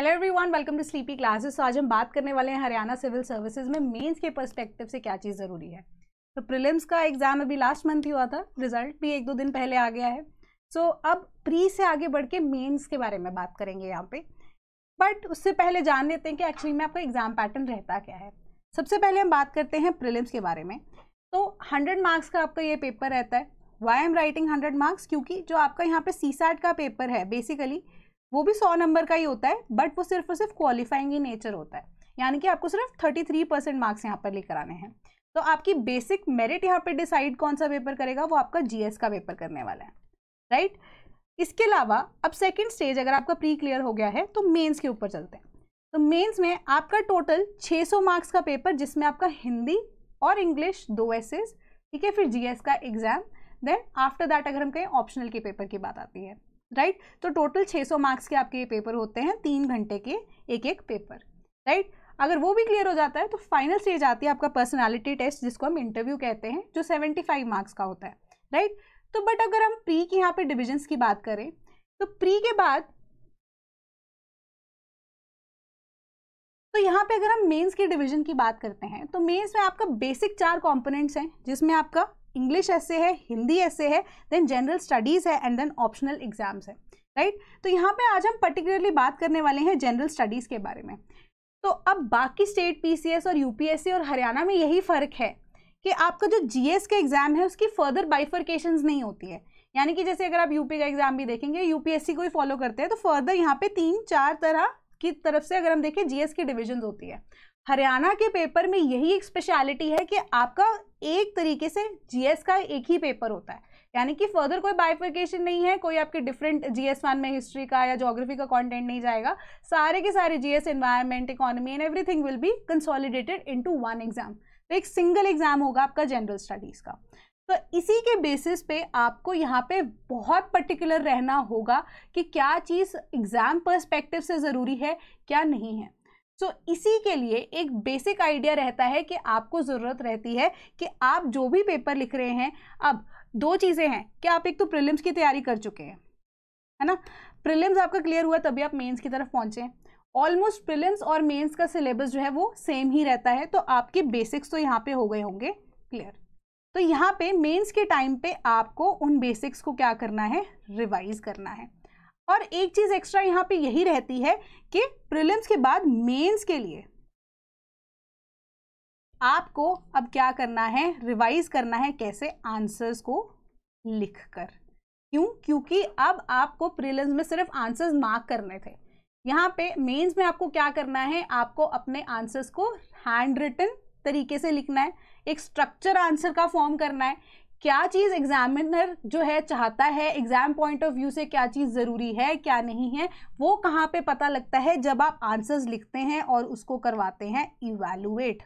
Hello everyone welcome to Sleepy Classes तो आज हम बात करने वाले हैं हरियाणा सिविल सर्विसेज में मेंस के पर्सपेक्टिव से क्या चीज़ ज़रूरी है तो प्रिलिम्स का एग्ज़ाम अभी लास्ट मंथ ही हुआ था रिजल्ट भी एक दो दिन पहले आ गया है सो so, अब प्री से आगे बढ़ के मेन्स के बारे में बात करेंगे यहाँ पे बट उससे पहले जान लेते हैं कि एक्चुअली में आपका एग्ज़ाम पैटर्न रहता क्या है सबसे पहले हम बात करते हैं प्रिलिम्स के बारे में तो हंड्रेड मार्क्स का आपका ये पेपर रहता है वाई एम राइटिंग हंड्रेड मार्क्स क्योंकि जो आपका यहाँ पे सी का पेपर है बेसिकली वो भी सौ नंबर का ही होता है बट वो सिर्फ और सिर्फ क्वालिफाइंग इन नेचर होता है यानी कि आपको सिर्फ थर्टी थ्री परसेंट मार्क्स यहाँ पर लेकर आने हैं तो आपकी बेसिक मेरिट यहाँ पर डिसाइड कौन सा पेपर करेगा वो आपका जीएस का पेपर करने वाला है राइट इसके अलावा अब सेकेंड स्टेज अगर आपका प्री क्लियर हो गया है तो मेन्स के ऊपर चलते हैं तो मेन्स में आपका टोटल छः मार्क्स का पेपर जिसमें आपका हिंदी और इंग्लिश दो एसेज ठीक है फिर जीएस का एग्जाम देन आफ्टर दैट अगर हम कहें ऑप्शनल के पेपर की बात आती है राइट right? तो टोटल 600 मार्क्स के आपके ये पेपर होते हैं तीन घंटे के एक एक पेपर राइट right? अगर वो भी क्लियर हो जाता है तो फाइनल स्टेज आती है आपका पर्सनालिटी टेस्ट जिसको हम इंटरव्यू कहते हैं जो 75 मार्क्स का होता है राइट right? तो बट अगर हम प्री की यहाँ पे डिविजन्स की बात करें तो प्री के बाद तो यहाँ पे अगर हम मेंस के डिवीजन की बात करते हैं तो मेंस में आपका बेसिक चार कंपोनेंट्स हैं जिसमें आपका इंग्लिश ऐसे है हिंदी ऐसे है देन जनरल स्टडीज़ है एंड देन ऑप्शनल एग्जाम्स है राइट right? तो यहाँ पे आज हम पर्टिकुलरली बात करने वाले हैं जनरल स्टडीज़ के बारे में तो अब बाकी स्टेट पीसीएस और यूपीएससी और हरियाणा में यही फ़र्क है कि आपका जो जी का एग्ज़ाम है उसकी फर्दर बाइफर्केशन नहीं होती है यानी कि जैसे अगर आप यूपी का एग्ज़ाम भी देखेंगे यूपीएससी को ही फॉलो करते हैं तो फर्दर यहाँ पे तीन चार तरह की तरफ से अगर हम देखें जीएस की डिविजन होती है हरियाणा के पेपर में यही एक स्पेशलिटी है कि आपका एक तरीके से जीएस का एक ही पेपर होता है यानी कि फर्दर कोई बाइफिकेशन नहीं है कोई आपके डिफरेंट जी एस वन में हिस्ट्री का या जोग्राफी का कंटेंट नहीं जाएगा सारे के सारे G S environment economy and everything will be consolidated into one exam तो एक सिंगल एग्जाम होगा आपका जनरल स्टडीज़ का तो इसी के बेसिस पे आपको यहाँ पे बहुत पर्टिकुलर रहना होगा कि क्या चीज़ एग्ज़ाम पर्सपेक्टिव से ज़रूरी है क्या नहीं है सो so, इसी के लिए एक बेसिक आइडिया रहता है कि आपको ज़रूरत रहती है कि आप जो भी पेपर लिख रहे हैं अब दो चीज़ें हैं कि आप एक तो प्रिलिम्स की तैयारी कर चुके हैं है ना प्रिलिम्स आपका क्लियर हुआ तभी आप मेंस की तरफ पहुँचें ऑलमोस्ट प्रिलिम्स और मेंस का सिलेबस जो है वो सेम ही रहता है तो आपके बेसिक्स तो यहाँ पे हो गए होंगे क्लियर तो यहाँ पे मेंस के टाइम पे आपको उन बेसिक्स को क्या करना है रिवाइज करना है और एक चीज़ एक्स्ट्रा यहाँ पे यही रहती है कि प्रिलिम्स के बाद मेंस के लिए आपको अब क्या करना है रिवाइज करना है कैसे आंसर्स को लिखकर क्यों क्योंकि अब आपको प्रिलिम्स में सिर्फ आंसर्स मार्क करने थे यहाँ पे मेंस में आपको क्या करना है आपको अपने आंसर्स को हैंड रिटन तरीके से लिखना है एक स्ट्रक्चर आंसर का फॉर्म करना है क्या चीज़ एग्जामिनर जो है चाहता है एग्जाम पॉइंट ऑफ व्यू से क्या चीज़ ज़रूरी है क्या नहीं है वो कहाँ पे पता लगता है जब आप आंसर्स लिखते हैं और उसको करवाते हैं इवेलुएट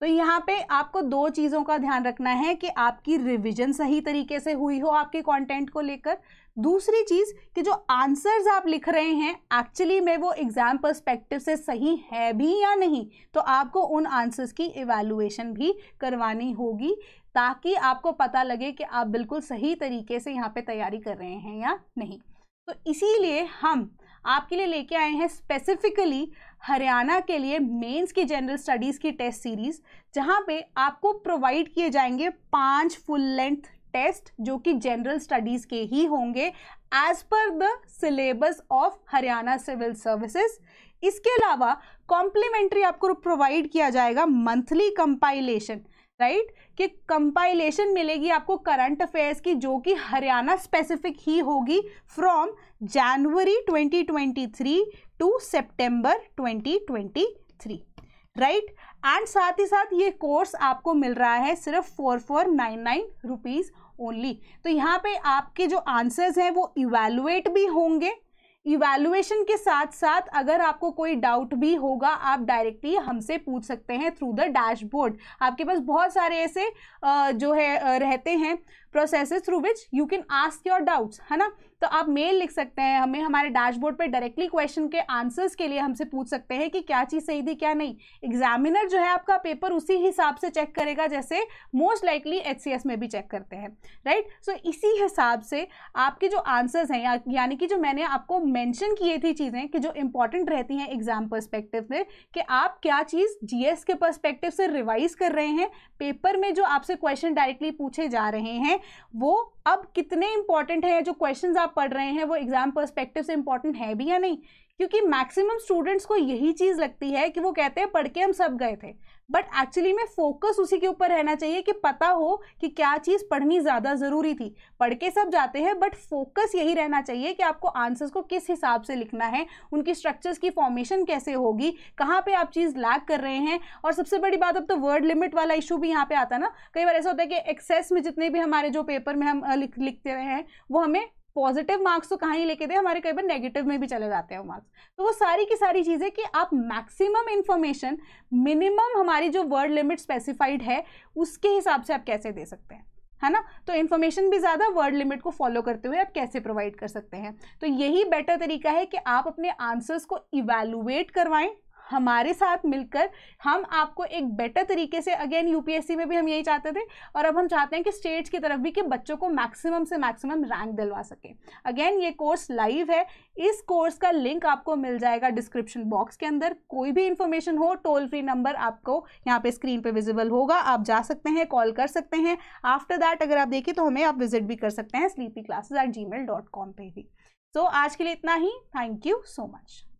तो यहाँ पे आपको दो चीज़ों का ध्यान रखना है कि आपकी रिवीजन सही तरीके से हुई हो आपके कंटेंट को लेकर दूसरी चीज़ कि जो आंसर्स आप लिख रहे हैं एक्चुअली में वो एग्ज़ाम परस्पेक्टिव से सही है भी या नहीं तो आपको उन आंसर्स की इवेलुएशन भी करवानी होगी ताकि आपको पता लगे कि आप बिल्कुल सही तरीके से यहाँ पे तैयारी कर रहे हैं या नहीं तो इसीलिए हम आपके लिए लेके आए हैं स्पेसिफिकली हरियाणा के लिए मेंस की जनरल स्टडीज़ की टेस्ट सीरीज़ जहाँ पे आपको प्रोवाइड किए जाएंगे पांच फुल लेंथ टेस्ट जो कि जनरल स्टडीज़ के ही होंगे as per the syllabus of Haryana civil services इसके अलावा कॉम्प्लीमेंट्री आपको प्रोवाइड किया जाएगा मंथली कंपाइलेशन राइट कि कंपाइलेशन मिलेगी आपको करंट अफेयर्स की जो कि हरियाणा स्पेसिफिक ही होगी from January 2023 to September 2023 right and साथ ही साथ ये कोर्स आपको मिल रहा है सिर्फ four four nine nine rupees only तो यहाँ पे आपके जो आंसर्स हैं वो इवेलुएट भी होंगे इवेलुएशन के साथ साथ अगर आपको कोई डाउट भी होगा आप डायरेक्टली हमसे पूछ सकते हैं थ्रू द डैशबोर्ड आपके पास बहुत सारे ऐसे जो है रहते हैं processes through which you can ask your doubts है ना तो आप मेल लिख सकते हैं हमें हमारे डैशबोर्ड पे डायरेक्टली क्वेश्चन के आंसर्स के लिए हमसे पूछ सकते हैं कि क्या चीज़ सही थी क्या नहीं एग्जामिनर जो है आपका पेपर उसी हिसाब से चेक करेगा जैसे मोस्ट लाइकली एच में भी चेक करते हैं राइट right? सो so, इसी हिसाब से आपके जो आंसर्स हैं यानी कि जो मैंने आपको मेंशन किए थी चीज़ें कि जो इंपॉर्टेंट रहती हैं एग्जाम पर्सपेक्टिव में कि आप क्या चीज़ जीएस के पर्सपेक्टिव से रिवाइज कर रहे हैं पेपर में जो आपसे क्वेश्चन डायरेक्टली पूछे जा रहे हैं वो अब कितने इंपॉर्टेंट है जो क्वेश्चन आप पढ़ रहे हैं वो एग्जाम पर्सपेक्टिव से इंपॉर्टेंट है भी या नहीं क्योंकि मैक्सिमम स्टूडेंट्स को यही चीज़ लगती है कि वो कहते हैं पढ़ के हम सब गए थे बट एक्चुअली में फोकस उसी के ऊपर रहना चाहिए कि पता हो कि क्या चीज़ पढ़नी ज़्यादा ज़रूरी थी पढ़ के सब जाते हैं बट फोकस यही रहना चाहिए कि आपको आंसर्स को किस हिसाब से लिखना है उनकी स्ट्रक्चर्स की फॉर्मेशन कैसे होगी कहाँ पे आप चीज़ लैक कर रहे हैं और सबसे बड़ी बात अब तो वर्ड लिमिट वाला इशू भी यहाँ पे आता है ना कई बार ऐसा होता है कि एक्सेस में जितने भी हमारे जो पेपर में हम लिख लिखते रहे हैं वो हमें पॉजिटिव मार्क्स तो कहाँ ही लेके दे हमारे कई बार नेगेटिव में भी चले जाते हैं मार्क्स तो वो सारी की सारी चीज़ें कि आप मैक्सिमम इन्फॉर्मेशन मिनिमम हमारी जो वर्ड लिमिट स्पेसिफाइड है उसके हिसाब से आप कैसे दे सकते हैं है ना तो इन्फॉर्मेशन भी ज़्यादा वर्ड लिमिट को फॉलो करते हुए आप कैसे प्रोवाइड कर सकते हैं तो यही बेटर तरीका है कि आप अपने आंसर्स को इवेलुएट करवाएं हमारे साथ मिलकर हम आपको एक बेटर तरीके से अगेन यूपीएससी में भी हम यही चाहते थे और अब हम चाहते हैं कि स्टेट्स की तरफ भी कि बच्चों को मैक्सिमम से मैक्सिमम रैंक दिलवा सके अगेन ये कोर्स लाइव है इस कोर्स का लिंक आपको मिल जाएगा डिस्क्रिप्शन बॉक्स के अंदर कोई भी इंफॉर्मेशन हो टोल फ्री नंबर आपको यहाँ पे स्क्रीन पे विजिबल होगा आप जा सकते हैं कॉल कर सकते हैं आफ्टर दैट अगर आप देखें तो हमें आप विजिट भी कर सकते हैं Sleepy Classes at gmail dot com पर भी सो so, आज के लिए इतना ही थैंक यू सो मच